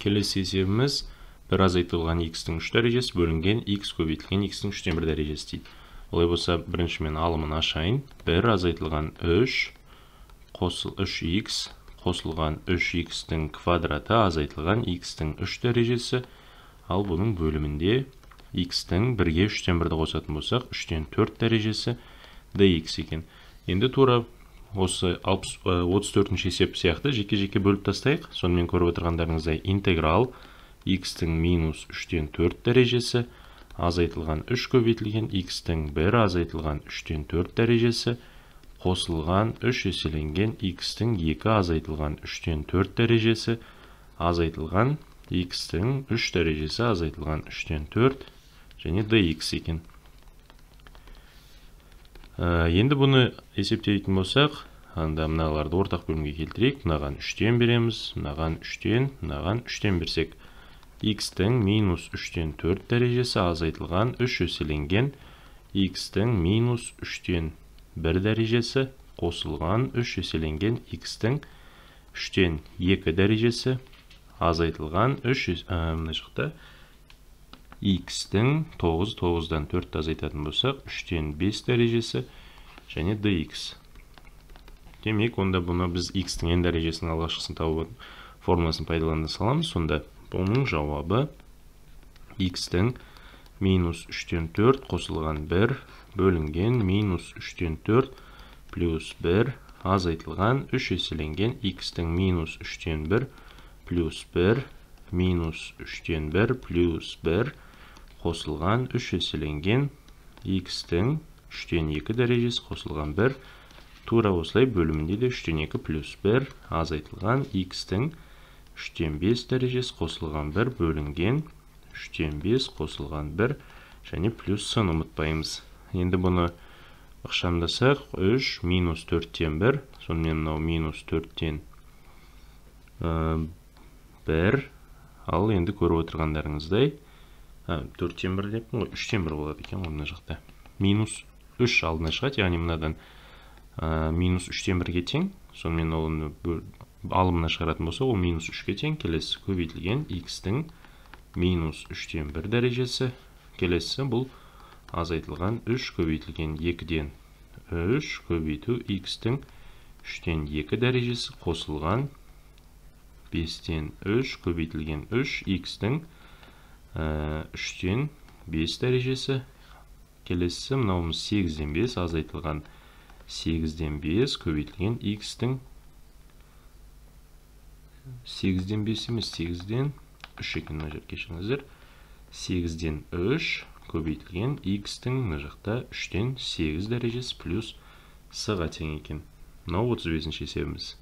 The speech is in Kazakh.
келесі есебіміз бір азайтылған x-тің 3 дәрежесі бөлінген x көбейтілген x-тің 3-тен 1 дәрежесі дейді олай болса бірінші мен алымын ашайын 1 азайтылған 3 қосыл 3x қосылған 3x-тің квадраты азайтылған x-тің 3 дәрежесі ал бұның бөлімінде x-тің 1-ге 3-тен 1-ді қосатын болсақ 3-тен 4 дәрежесі dx екен енді тура осы 34-ші э, есеп сияқты жеке-жеке бөліп тастайық. Сонымен көріп отырғандарыңыздай интеграл x-тің минус 3-тен 4 дәрежесі, азайтылған 3 көбейтілген x-тің 1 азайтылған 3-тен 4 дәрежесі, қосылған 3 еселенген x-тің 2 азайтылған 3-тен 4 дәрежесі, азайтылған x-тің 3 дәрежесі азайтылған 3-тен 4 және dx екен Ә, енді бұны есептейтін болсақ анда мыналарды ортақ бөлімге келтірейік мынаған үштен береміз мынаған үштен мынаған үштен берсек х тің минус үштен төрт дәрежесі азайтылған үш еселенген х тің минус үштен бір дәрежесі қосылған үш еселенген х тің үштен екі дәрежесі азайтылған үш ә, мына жақта x-тің 9 9-дан 4 азайтатын болсақ 3-тен 5 дәрежесі және dx демек онда бұны біз x-тің n дәрежесінің алғашқысын тауып формуласын пайдаланды саламыз сонда бұның жауабы x-тің минус 3-тен 4 қосылған 1 бөлінген минус 3-тен 4 плюс 1 азайтылған 3 еселенген x-тің минус 3-тен 1 плюс 1 минус 3-тен 1 плюс 1 қосылған 3 еселенген x-тің 3-тен 2 дәрежесі қосылған 1 тура осылай бөлімінде де 3-тен 2 плюс 1 Аз айтылған x-тің 3-тен 5 дәрежесі қосылған 1 бөлінген 3-тен 5 қосылған 1 және плюс сын ұмытпаймыз. Енді бұны ұқшамдасақ 3 минус 4-тен 1 сонымен мұнау минус 4-тен 1 ал енді көріп отырғандарыңыздай төрттен бір деппін ғой үштен бір болады екен ғой мына жақта минус үш алдына шығады яғни мынадан ә, минус үштен бірге тең сонымен оны алымына шығаратын болса ол минус үшке тең келесі көбейтілген x-тің минус үштен бір дәрежесі келесі бұл азайтылған 3 көбейтілген 2-ден 3 көбейту x-тің үштен 2 дәрежесі қосылған 5-тен 3 көбейтілген 3 x 3 3-тен 5 дәрежесі келесі мынауымыз 8-ден 5 азайтылған 8-ден 5 көбейтілген x-тің 8-ден 5 емес 8-ден 3 екен нәжір кешіңіздер 8-ден 3 көбейтілген x-тің жақта 3-тен 8 дәрежесі плюс сыға тең екен мынау 35 ші есебіміз